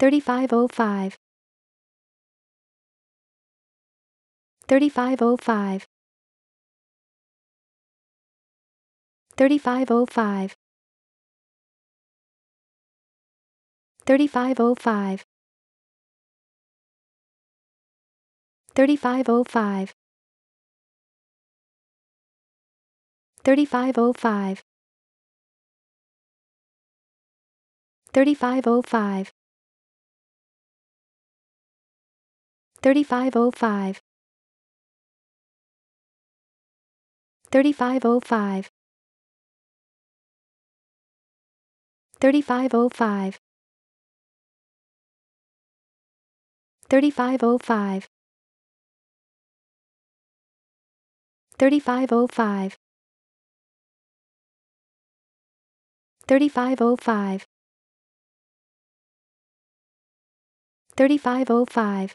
3505 3505 3505 3505 3505 3505 3505 3505 3505 3505 3505 3505 3505 3505